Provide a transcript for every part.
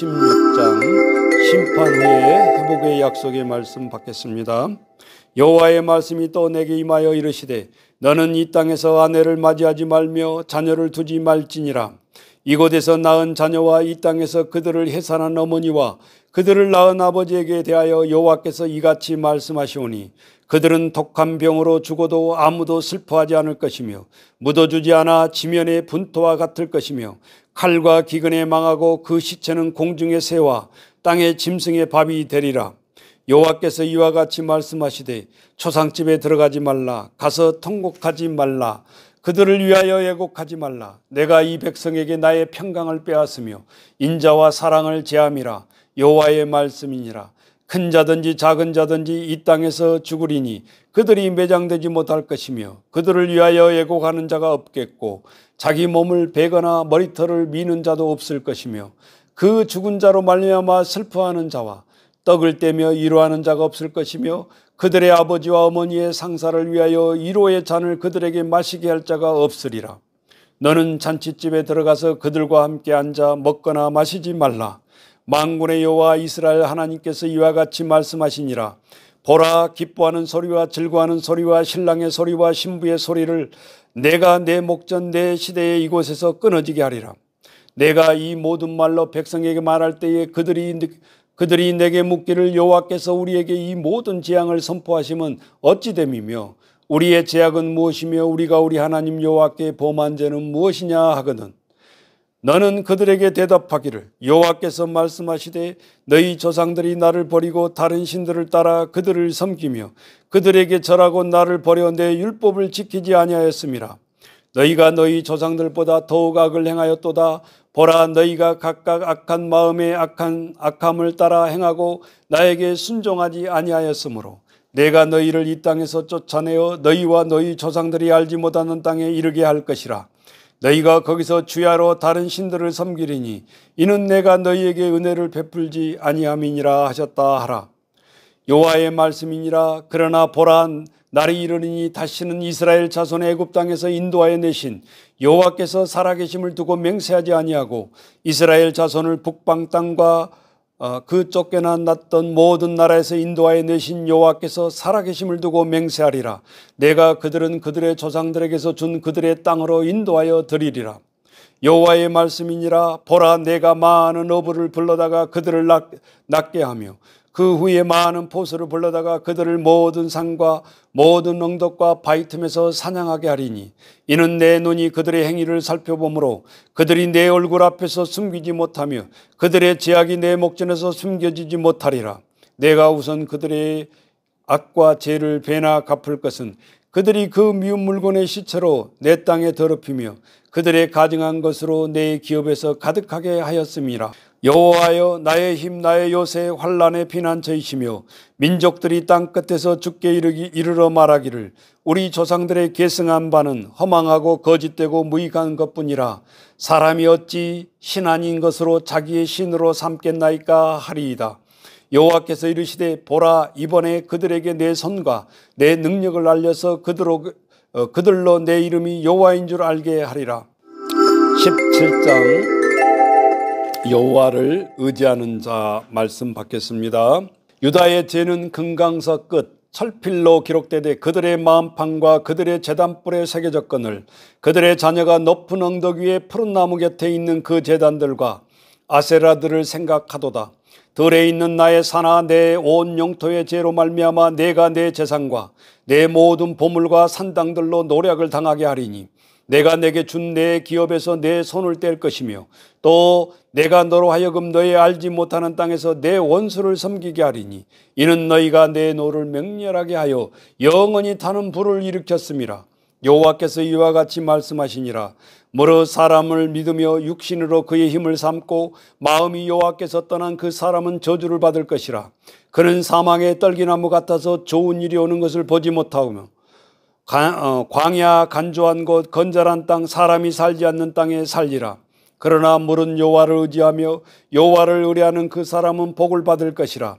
16장 심판 후에 회복의 약속의 말씀 받겠습니다. 여호와의 말씀이 또 내게 임하여 이르시되 너는 이 땅에서 아내를 맞이하지 말며 자녀를 두지 말지니라 이곳에서 낳은 자녀와 이 땅에서 그들을 해산한 어머니와 그들을 낳은 아버지에게 대하여 여호와께서 이같이 말씀하시오니 그들은 독한 병으로 죽어도 아무도 슬퍼하지 않을 것이며 묻어주지 않아 지면의 분토와 같을 것이며 칼과 기근에 망하고 그 시체는 공중의 새와 땅의 짐승의 밥이 되리라. 여호와께서 이와 같이 말씀하시되 초상집에 들어가지 말라 가서 통곡하지 말라 그들을 위하여 애곡하지 말라 내가 이 백성에게 나의 평강을 빼앗으며 인자와 사랑을 제함이라 여호와의 말씀이니라 큰 자든지 작은 자든지 이 땅에서 죽으리니 그들이 매장되지 못할 것이며 그들을 위하여 예고하는 자가 없겠고 자기 몸을 베거나 머리털을 미는 자도 없을 것이며 그 죽은 자로 말미암아 슬퍼하는 자와 떡을 떼며 위로하는 자가 없을 것이며 그들의 아버지와 어머니의 상사를 위하여 이로의 잔을 그들에게 마시게 할 자가 없으리라. 너는 잔치집에 들어가서 그들과 함께 앉아 먹거나 마시지 말라. 망군의 여호와 이스라엘 하나님께서 이와 같이 말씀하시니라. 보라 기뻐하는 소리와 즐거워하는 소리와 신랑의 소리와 신부의 소리를 내가 내 목전 내 시대에 이곳에서 끊어지게 하리라. 내가 이 모든 말로 백성에게 말할 때에 그들이 그들이 내게 묻기를 여호와께서 우리에게 이 모든 재앙을 선포하심은 어찌 됨이며 우리의 제약은 무엇이며 우리가 우리 하나님 여호와께 범한 죄는 무엇이냐 하거든 너는 그들에게 대답하기를 여호와께서 말씀하시되 너희 조상들이 나를 버리고 다른 신들을 따라 그들을 섬기며 그들에게 절하고 나를 버려 내 율법을 지키지 아니하였음이라 너희가 너희 조상들보다 더욱 악을 행하였도다 보라 너희가 각각 악한 마음에 악한 악함을 따라 행하고 나에게 순종하지 아니하였으므로 내가 너희를 이 땅에서 쫓아내어 너희와 너희 조상들이 알지 못하는 땅에 이르게 할 것이라 너희가 거기서 주야로 다른 신들을 섬기리니 이는 내가 너희에게 은혜를 베풀지 아니함이니라 하셨다 하라. 여호의 말씀이니라 그러나 보라 날이 이르니 다시는 이스라엘 자손의 애굽 땅에서 인도하여 내신 여호와께서 살아계심을 두고 맹세하지 아니하고 이스라엘 자손을 북방 땅과 어, 그 쫓겨났던 모든 나라에서 인도하여 내신 여호와께서 살아계심을 두고 맹세하리라. 내가 그들은 그들의 조상들에게서 준 그들의 땅으로 인도하여 드리리라. 여호와의 말씀이니라 보라 내가 많은 어부를 불러다가 그들을 낫게 하며 그 후에 많은 포수를 불러다가 그들을 모든 산과 모든 엉덕과 바위틈에서 사냥하게 하리니 이는 내 눈이 그들의 행위를 살펴보므로 그들이 내 얼굴 앞에서 숨기지 못하며 그들의 제약이 내 목전에서 숨겨지지 못하리라 내가 우선 그들의 악과 죄를 배나 갚을 것은 그들이 그 미운 물건의 시체로 내 땅에 더럽히며 그들의 가증한 것으로 내 기업에서 가득하게 하였음이라 여호와여 나의 힘 나의 요새 환란의 피난처이시며 민족들이 땅 끝에서 죽게 이르기 이르러 말하기를 우리 조상들의 계승한 바는 허망하고 거짓되고 무익한 것뿐이라 사람이 어찌 신 아닌 것으로 자기의 신으로 삼겠나이까 하리이다 여호와께서 이르시되 보라 이번에 그들에게 내 손과 내 능력을 알려서 그들로 어, 그들로 내 이름이 여호와인 줄 알게 하리라 17장 여호와를 의지하는 자 말씀 받겠습니다. 유다의 죄는 금강사 끝 철필로 기록되되 그들의 마음판과 그들의 재단불에 새겨졌건을 그들의 자녀가 높은 언덕 위에 푸른 나무 곁에 있는 그 재단들과 아세라들을 생각하도다. 들에 있는 나의 산하 내온 영토의 죄로 말미암아 내가 내 재산과 내 모든 보물과 산당들로 노략을 당하게 하리니 내가 내게 준 내 기업에서 내 손을 뗄 것이며 또 내가 너로 하여금 너의 알지 못하는 땅에서 내 원수를 섬기게 하리니 이는 너희가 내 노를 명렬하게 하여 영원히 타는 불을 일으켰습니다 여호와께서 이와 같이 말씀하시니라 무릇 사람을 믿으며 육신으로 그의 힘을 삼고 마음이 여호와께서 떠난 그 사람은 저주를 받을 것이라 그는 사망의 떨기나무 같아서 좋은 일이 오는 것을 보지 못하오며 어, 광야 간조한 곳 건전한 땅 사람이 살지 않는 땅에 살리라. 그러나 물은 여호와를 의지하며 여호와를 의뢰하는 그 사람은 복을 받을 것이라.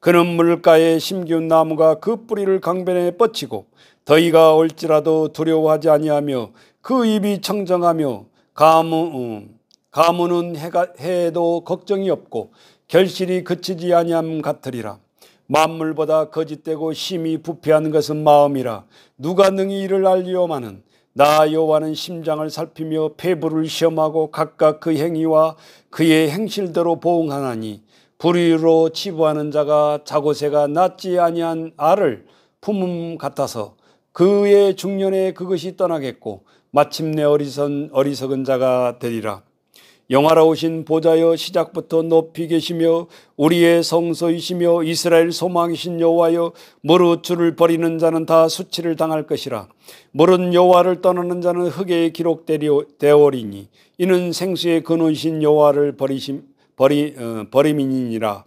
그는 물가에 심기운 나무가 그 뿌리를 강변에 뻗치고 더위가 올지라도 두려워하지 아니하며 그 입이 청정하며 가무 음, 가무는 해가, 해도 걱정이 없고 결실이 그치지 아니함 같으리라. 만물보다 거짓되고 심히 부패하는 것은 마음이라 누가 능히 이를 알리오마는 나 여호와는 심장을 살피며 폐부를 시험하고 각각 그 행위와 그의 행실대로 보응하나니 불의로 치부하는 자가 자고새가 낳지 아니한 알을 품음 같아서 그의 중년에 그것이 떠나겠고 마침내 어리선 어리석은 자가 되리라 영화로우신 보좌여 시작부터 높이 계시며 우리의 성소이시며 이스라엘 소망이신 여호와여 모르 주를 버리는 자는 다 수치를 당할 것이라 모른 여호와를 떠나는 자는 흙에 기록되오리니 이는 생수의 근원신 여호와를 버리심 버리 어, 버림이니라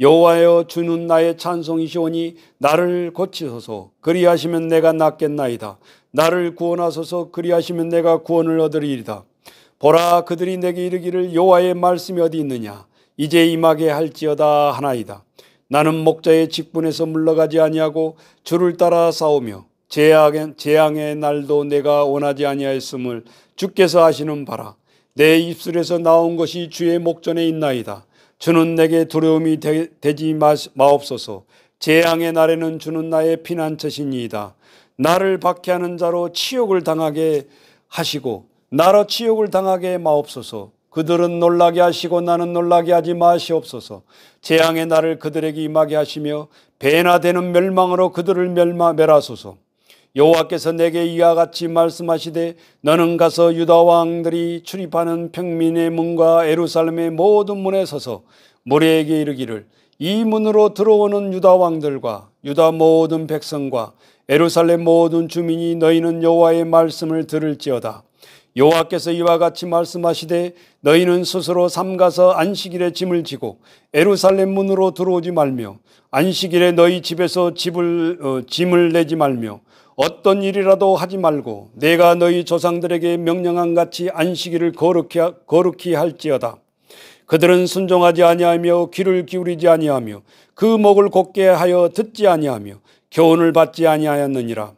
여호와여 주는 나의 찬송이시오니 나를 고치소서 그리하시면 내가 낫겠나이다 나를 구원하소서 그리하시면 내가 구원을 얻으리이다 보라 그들이 내게 이르기를 여호와의 말씀이 어디 있느냐 이제 임하게 할지어다 하나이다 나는 목자의 직분에서 물러가지 아니하고 주를 따라 싸우며 재앙의, 재앙의 날도 내가 원하지 아니하였음을 주께서 아시는 바라 내 입술에서 나온 것이 주의 목전에 있나이다 주는 내게 두려움이 되, 지 마옵소서 재앙의 날에는 주는 나의 피난처시이다 나를 박해하는 자로 치욕을 당하게 하시고 나로 치욕을 당하게 마옵소서. 그들은 놀라게 하시고 나는 놀라게 하지 마시옵소서. 재앙의 날을 그들에게 임하게 하시며 배나 되는 멸망으로 그들을 멸마 멸하소서. 여호와께서 내게 이와 같이 말씀하시되 너는 가서 유다 왕들이 출입하는 평민의 문과 에루살렘의 모든 문에 서서 무리에게 이르기를 이 문으로 들어오는 유다 왕들과 유다 모든 백성과 에루살렘 모든 주민이 너희는 여호와의 말씀을 들을지어다 여호와께서 이와 같이 말씀하시되 너희는 스스로 삼가서 안식일에 짐을 지고 에루살렘 문으로 들어오지 말며 안식일에 너희 집에서 집을 어, 짐을 내지 말며 어떤 일이라도 하지 말고 내가 너희 조상들에게 명령한 같이 안식일을 거룩히, 거룩히 할지어다. 그들은 순종하지 아니하며 귀를 기울이지 아니하며 그 목을 곧게 하여 듣지 아니하며 교훈을 받지 아니하였느니라.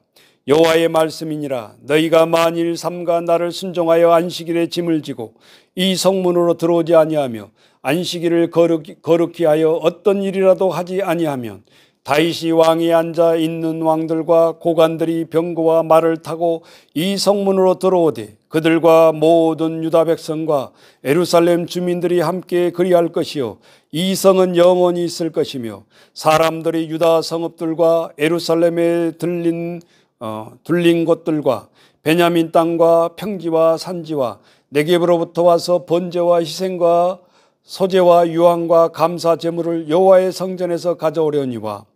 여호와의 말씀이니라 너희가 만일 삼가 나를 순종하여 안식일에 짐을 지고 이 성문으로 들어오지 아니하며 안식일을 거룩, 히 하여 어떤 일이라도 하지 아니하면 다윗이 왕이 앉아 있는 왕들과 고관들이 병거와 말을 타고 이 성문으로 들어오되 그들과 모든 유다 백성과 에루살렘 주민들이 함께 그리할 것이요 이 성은 영원히 있을 것이며 사람들이 유다 성읍들과 에루살렘에 들린 어, 둘린 것들과 베냐민 땅과 평지와 산지와 내게으로부터 와서 번제와 희생과 소제와 유황과 감사 제물을 여호와의 성전에서 가져오려니와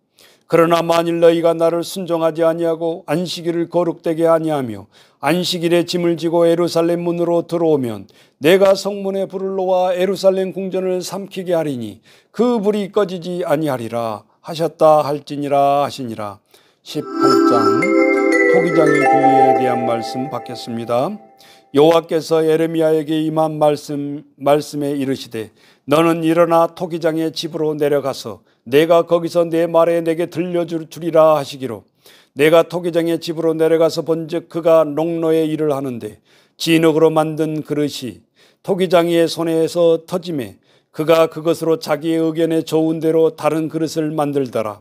그러나 만일 너희가 나를 순종하지 아니하고 안식일을 거룩되게 아니하며 안식일에 짐을 지고 에루살렘 문으로 들어오면 내가 성문에 불을 놓아 에루살렘 궁전을 삼키게 하리니 그 불이 꺼지지 아니하리라 하셨다 할지니라 하시니라 18장 3장의 비유에 대한 말씀 받겠습니다. 여호와께서 에레미야에게 임한 말씀 말씀에 이르시되 너는 일어나 토기장의 집으로 내려가서 내가 거기서 내 말에 내게 들려주리라 하시기로 내가 토기장의 집으로 내려가서 본즉 그가 농로의 일을 하는데 진흙으로 만든 그릇이 토기장의 손에서 터짐에 그가 그것으로 자기의 의견에 좋은 대로 다른 그릇을 만들더라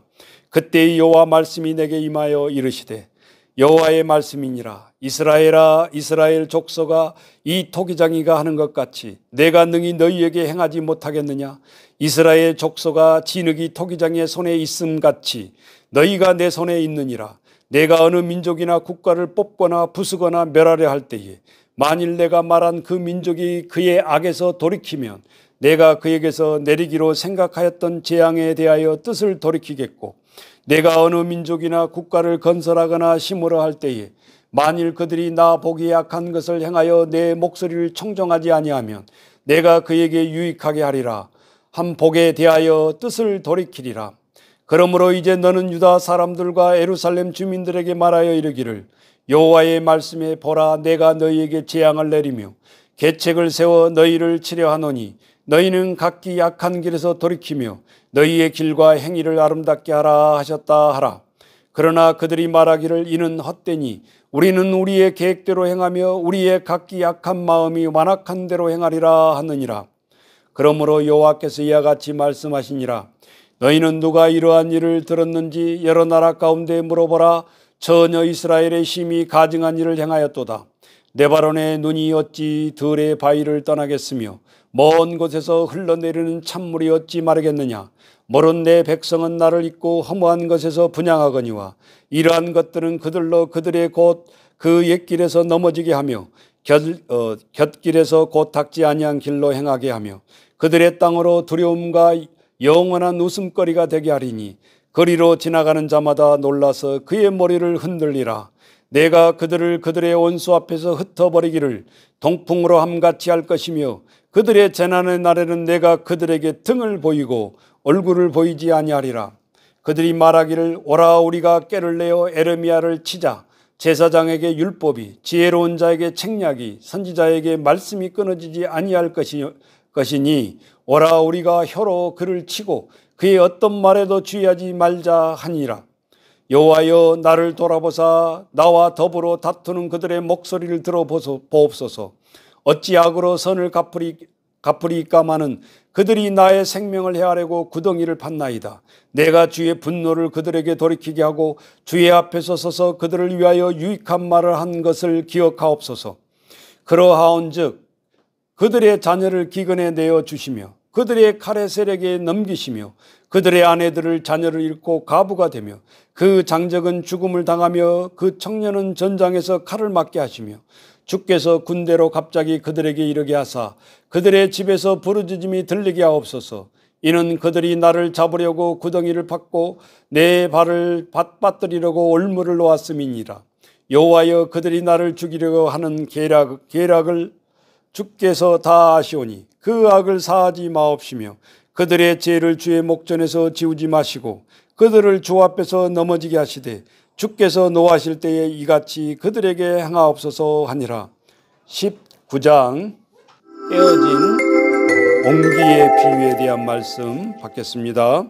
그때 여호와 말씀이 내게 임하여 이르시되 여호와의 말씀이니라 이스라엘아 이스라엘 족속아 이 토기장이가 하는 것 같이 내가 능히 너희에게 행하지 못하겠느냐 이스라엘 족속아 진흙이 토기장의 손에 있음 같이 너희가 내 손에 있느니라 내가 어느 민족이나 국가를 뽑거나 부수거나 멸하려 할 때에 만일 내가 말한 그 민족이 그의 악에서 돌이키면 내가 그에게서 내리기로 생각하였던 재앙에 대하여 뜻을 돌이키겠고 내가 어느 민족이나 국가를 건설하거나 심으러 할 때에 만일 그들이 나 보기 약한 것을 행하여 내 목소리를 청정하지 아니하면 내가 그에게 유익하게 하리라 한 복에 대하여 뜻을 돌이키리라 그러므로 이제 너는 유다 사람들과 에루살렘 주민들에게 말하여 이르기를 여호와의 말씀에 보라 내가 너희에게 재앙을 내리며 계책을 세워 너희를 치려하노니 너희는 각기 약한 길에서 돌이키며 너희의 길과 행위를 아름답게 하라 하셨다 하라. 그러나 그들이 말하기를 이는 헛되니 우리는 우리의 계획대로 행하며 우리의 각기 약한 마음이 완악한 대로 행하리라 하느니라. 그러므로 여호와께서 이와 같이 말씀하시니라. 너희는 누가 이러한 일을 들었는지 여러 나라 가운데 물어보라. 전혀 이스라엘의 심히 가증한 일을 행하였도다. 내 발언에 눈이 어찌 들의 바위를 떠나겠으며 먼 곳에서 흘러내리는 찬물이 어찌 마르겠느냐 모른 내 백성은 나를 잊고 허무한 것에서 분양하거니와 이러한 것들은 그들로 그들의 곧 그 옛길에서 넘어지게 하며 곁, 어, 곁길에서 곧 닦지 아니한 길로 행하게 하며 그들의 땅으로 두려움과 영원한 웃음거리가 되게 하리니 거리로 지나가는 자마다 놀라서 그의 머리를 흔들리라 내가 그들을 그들의 원수 앞에서 흩어버리기를 동풍으로 함같이 할 것이며 그들의 재난의 날에는 내가 그들에게 등을 보이고 얼굴을 보이지 아니하리라. 그들이 말하기를 오라 우리가 깨를 내어 에르미야를 치자. 제사장에게 율법이 지혜로운 자에게 책략이 선지자에게 말씀이 끊어지지 아니할 것이, 것이니 오라 우리가 혀로 그를 치고 그의 어떤 말에도 주의하지 말자 하니라. 여호와여 나를 돌아보사 나와 더불어 다투는 그들의 목소리를 들어보옵소서 어찌 악으로 선을 갚으리 갚으리까마는 그들이 나의 생명을 헤아려고 구덩이를 판나이다. 내가 주의 분노를 그들에게 돌이키게 하고 주의 앞에서 서서 그들을 위하여 유익한 말을 한 것을 기억하옵소서. 그러하온즉 그들의 자녀를 기근에 내어 주시며 그들의 칼의 세력에 넘기시며 그들의 아내들을 자녀를 잃고 가부가 되며 그 장적은 죽음을 당하며 그 청년은 전장에서 칼을 맞게 하시며 주께서 군대로 갑자기 그들에게 이르게 하사 그들의 집에서 부르짖음이 들리게 하옵소서 이는 그들이 나를 잡으려고 구덩이를 팠고 내 발을 밭밭들이려고 올무을 놓았음이니라 여호와여 그들이 나를 죽이려고 하는 계략, 계략을 주께서 다 아시오니 그 악을 사하지 마옵시며 그들의 죄를 주의 목전에서 지우지 마시고 그들을 주 앞에서 넘어지게 하시되 주께서 노하실 때에 이같이 그들에게 행하옵소서 하니라 19장 깨어진 옹기의 비유에 대한 말씀 받겠습니다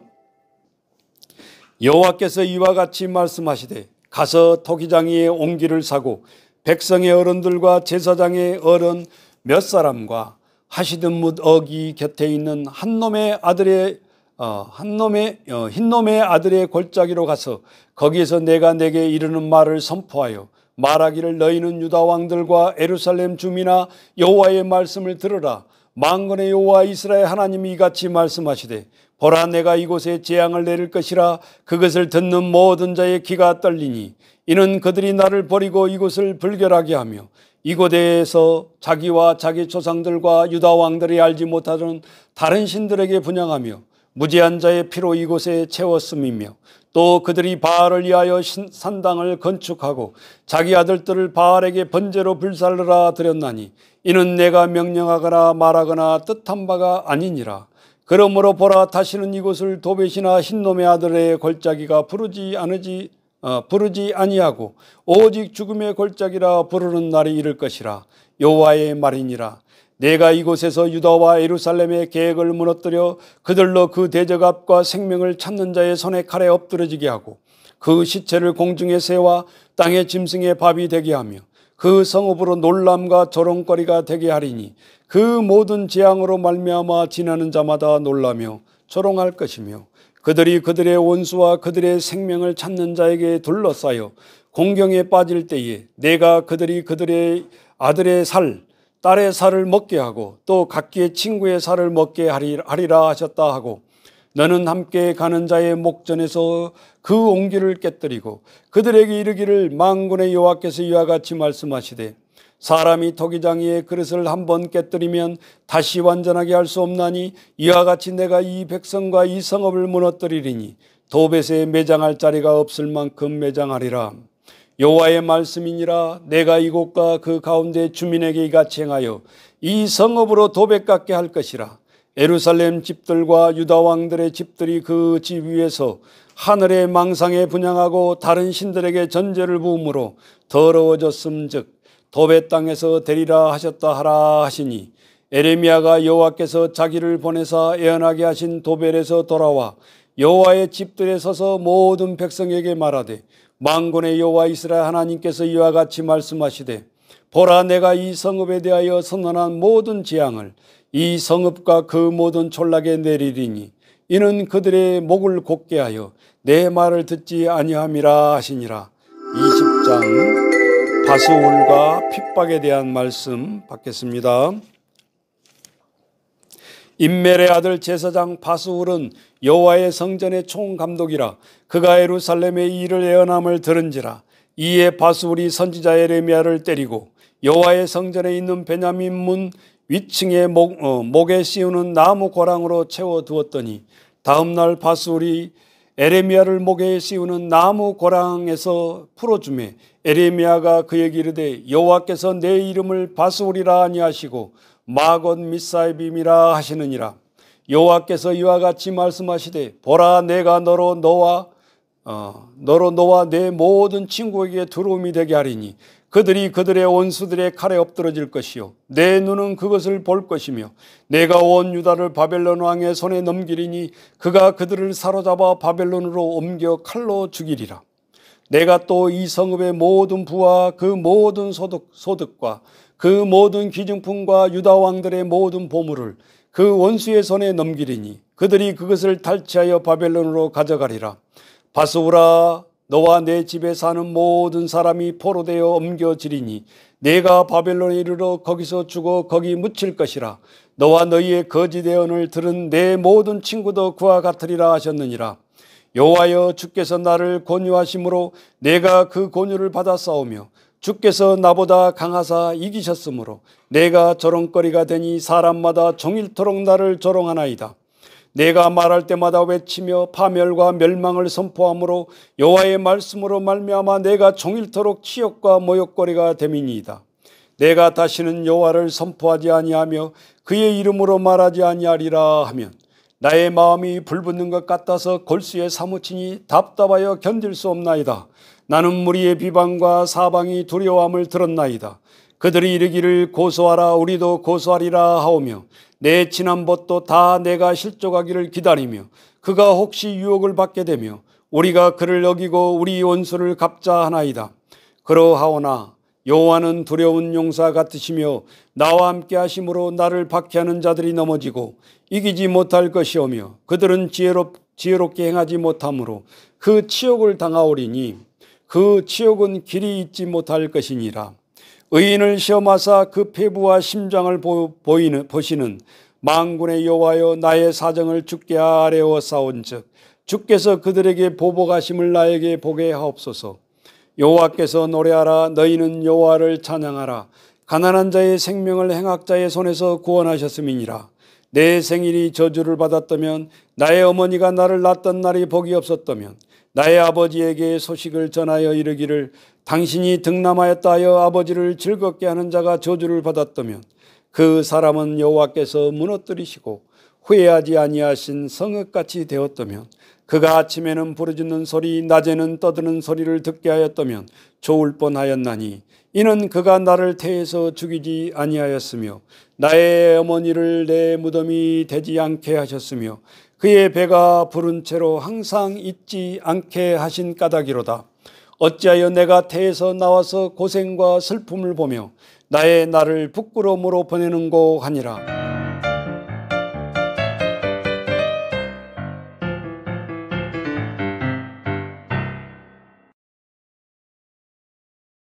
여호와께서 이와 같이 말씀하시되 가서 토기장이의 옹기를 사고 백성의 어른들과 제사장의 어른 몇 사람과 하시든뭇 어기 곁에 있는 한 놈의 아들의 어, 한 놈의 어, 흰 놈의 아들의 골짜기로 가서 거기에서 내가 내게 이르는 말을 선포하여 말하기를 너희는 유다 왕들과 에루살렘 주민아 여호와의 말씀을 들으라 망건의 여호와 이스라엘 하나님이 이같이 말씀하시되 보라 내가 이곳에 재앙을 내릴 것이라 그것을 듣는 모든 자의 귀가 떨리니 이는 그들이 나를 버리고 이곳을 불결하게 하며 이곳에서 자기와 자기 조상들과 유다 왕들이 알지 못하던 다른 신들에게 분양하며 무지한 자의 피로 이곳에 채웠음이며 또 그들이 바알을 위하여 산당을 건축하고 자기 아들들을 바알에게 번제로 불살라 드렸나니 이는 내가 명령하거나 말하거나 뜻한 바가 아니니라 그러므로 보라 다시는 이곳을 도배시나 흰놈의 아들의 골짜기가 부르지 않으지 어, 부르지 아니하고 오직 죽음의 골짜기라 부르는 날이 이를 것이라 여호와의 말이니라 내가 이곳에서 유다와 예루살렘의 계획을 무너뜨려 그들로 그 대적 앞과 생명을 찾는 자의 손에 칼에 엎드러지게 하고 그 시체를 공중의 새와 땅의 짐승의 밥이 되게 하며 그 성읍으로 놀람과 조롱거리가 되게 하리니 그 모든 재앙으로 말미암아 지나는 자마다 놀라며 조롱할 것이며 그들이 그들의 원수와 그들의 생명을 찾는 자에게 둘러싸여 공경에 빠질 때에 내가 그들이 그들의 아들의 살, 딸의 살을 먹게 하고 또 각기의 친구의 살을 먹게 하리라 하셨다 하고 너는 함께 가는 자의 목전에서 그 옹기를 깨뜨리고 그들에게 이르기를 망군의 여호와께서 이와 같이 말씀하시되 사람이 토기장이의 그릇을 한 번 깨뜨리면 다시 완전하게 할 수 없나니 이와 같이 내가 이 백성과 이 성업을 무너뜨리리니 도벳에 매장할 자리가 없을 만큼 매장하리라. 여호와의 말씀이니라 내가 이곳과 그 가운데 주민에게 이같이 행하여 이 성읍으로 도배 깎게 할 것이라 에루살렘 집들과 유다 왕들의 집들이 그 집 위에서 하늘의 망상에 분양하고 다른 신들에게 전제를 부음으로 더러워졌음즉 도배 땅에서 데리라 하셨다 하라 하시니 에레미야가 여호와께서 자기를 보내사 예언하게 하신 도벨에서 돌아와 여호와의 집들에 서서 모든 백성에게 말하되 망군의 여호와 이스라엘 하나님께서 이와 같이 말씀하시되 보라 내가 이 성읍에 대하여 선언한 모든 재앙을 이 성읍과 그 모든 촌락에 내리리니 이는 그들의 목을 곧게 하여 내 말을 듣지 아니함이라 하시니라 20장 가수울과 핍박에 대한 말씀 받겠습니다. 인멜의 아들 제사장 바스울은 여호와의 성전의 총감독이라 그가 예루살렘의 일을 예언함을 들은지라 이에 바스울이 선지자 예레미야를 때리고 여호와의 성전에 있는 베냐민 문 위층에 목, 어, 목에 씌우는 나무 고랑으로 채워 두었더니 다음 날 바스울이 에레미야를 목에 씌우는 나무 고랑에서 풀어주매 에레미야가 그에게 이르되 여호와께서 내 이름을 바스오리라 아니하시고 마곤 미사이빔이라 하시느니라 여호와께서 이와 같이 말씀하시되 보라 내가 너로 너와 어, 너로 너와 내 모든 친구에게 두려움이 되게 하리니 그들이 그들의 원수들의 칼에 엎드러질 것이요 내 눈은 그것을 볼 것이며 내가 온 유다를 바벨론 왕의 손에 넘기리니 그가 그들을 사로잡아 바벨론으로 옮겨 칼로 죽이리라 내가 또 이 성읍의 모든 부와 그 모든 소득, 소득과 그 모든 기증품과 유다 왕들의 모든 보물을 그 원수의 손에 넘기리니 그들이 그것을 탈취하여 바벨론으로 가져가리라 바스우라 너와 내 집에 사는 모든 사람이 포로되어 옮겨지리니 내가 바벨론에 이르러 거기서 죽어 거기 묻힐 것이라 너와 너희의 거지대언을 들은 내 모든 친구도 그와 같으리라 하셨느니라 여호와여 주께서 나를 권유하심으로 내가 그 권유를 받아 싸우며 주께서 나보다 강하사 이기셨으므로 내가 조롱거리가 되니 사람마다 종일토록 나를 조롱하나이다 내가 말할 때마다 외치며 파멸과 멸망을 선포함으로 여호와의 말씀으로 말미암아 내가 종일토록 치욕과 모욕거리가 됨이니이다. 내가 다시는 여호와를 선포하지 아니하며 그의 이름으로 말하지 아니하리라 하면 나의 마음이 불붙는 것 같아서 골수에 사무치니 답답하여 견딜 수 없나이다. 나는 무리의 비방과 사방이 두려움을 들었나이다. 그들이 이르기를 고소하라 우리도 고소하리라 하오며 내 친한 벗도 다 내가 실족하기를 기다리며 그가 혹시 유혹을 받게 되며 우리가 그를 여기고 우리 원수를 갚자하나이다. 그러하오나 여호와는 두려운 용사 같으시며 나와 함께 하심으로 나를 박해하는 자들이 넘어지고 이기지 못할 것이오며 그들은 지혜롭, 지혜롭게 행하지 못하므로 그 치욕을 당하오리니 그 치욕은 길이 있지 못할 것이니라. 의인을 시험하사 그 폐부와 심장을 보, 보이는, 보시는 망군의 여호와여 나의 사정을 죽게 아뢰어 싸운즉 주께서 그들에게 보복하심을 나에게 보게 하옵소서. 여호와께서 노래하라 너희는 여호와를 찬양하라 가난한 자의 생명을 행악자의 손에서 구원하셨음이니라. 내 생일이 저주를 받았다면 나의 어머니가 나를 낳던 았 날이 복이 없었다면 나의 아버지에게 소식을 전하여 이르기를 당신이 등남하였다 하여 아버지를 즐겁게 하는 자가 저주를 받았다면 그 사람은 여호와께서 무너뜨리시고 후회하지 아니하신 성읍같이 되었다면 그가 아침에는 부르짖는 소리 낮에는 떠드는 소리를 듣게 하였다면 좋을 뻔하였나니 이는 그가 나를 태에서 죽이지 아니하였으며 나의 어머니를 내 무덤이 되지 않게 하셨으며 그의 배가 부른 채로 항상 잊지 않게 하신 까닭이로다. 어찌하여 내가 태에서 나와서 고생과 슬픔을 보며 나의 나를 부끄러움으로 보내는고 하니라.